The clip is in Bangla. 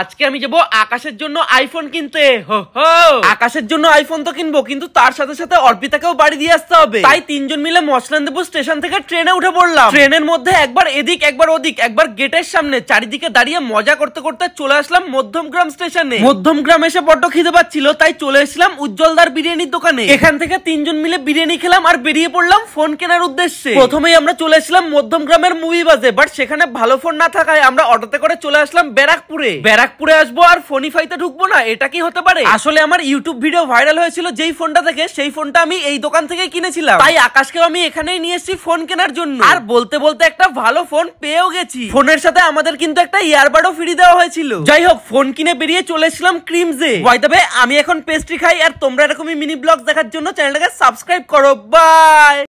আজকে আমি যাবো আকাশের জন্য আইফোন কিনতে আকাশের জন্য আইফোন তো কিনবো কিন্তু তার সাথে সাথে অর্পিতাকেও বাড়ি দিয়ে আসতে হবে তাই তিনজন মিলে মসলান মসলানদেপুর স্টেশন থেকে ট্রেনে উঠে পড়লাম ট্রেনের মধ্যে একবার এদিক একবার ওদিক একবার গেটের সামনে চারিদিকে দাঁড়িয়ে মজা করতে করতে চলে আসলাম মধ্যমগ্রাম স্টেশনে মধ্যমগ্রাম এসে বড্ড খিদে পাচ্ছিল তাই চলে এসলাম উজ্জ্বলদার বিরিয়ানির দোকানে এখান থেকে তিনজন মিলে বিরিয়ানি খেলাম আর বেরিয়ে পড়লাম ফোন কেনার উদ্দেশ্যে প্রথমেই আমরা চলে এসলাম মধ্যমগ্রামের মুভি বাজে বাট সেখানে ভালো ফোন না থাকায় আমরা অটোতে করে চলে আসলাম ব্যারাকপুরে ব্যারাক ব্যারাকপুরে আসবো আর ফোনিফাইতে ঢুকবো না এটা কি হতে পারে আসলে আমার ইউটিউব ভিডিও ভাইরাল হয়েছিল যেই ফোনটা থেকে সেই ফোনটা আমি এই দোকান থেকে কিনেছিলাম তাই আকাশকেও আমি এখানেই নিয়ে এসেছি ফোন কেনার জন্য আর বলতে বলতে একটা ভালো ফোন পেয়েও গেছি ফোনের সাথে আমাদের কিন্তু একটা ইয়ারবাডও ফ্রি দেওয়া হয়েছিল যাই হোক ফোন কিনে বেরিয়ে চলে এসেছিলাম ক্রিমসে বাই দ্য আমি এখন পেস্ট্রি খাই আর তোমরা এরকমই মিনি ব্লগ দেখার জন্য চ্যানেলটাকে সাবস্ক্রাইব করো বাই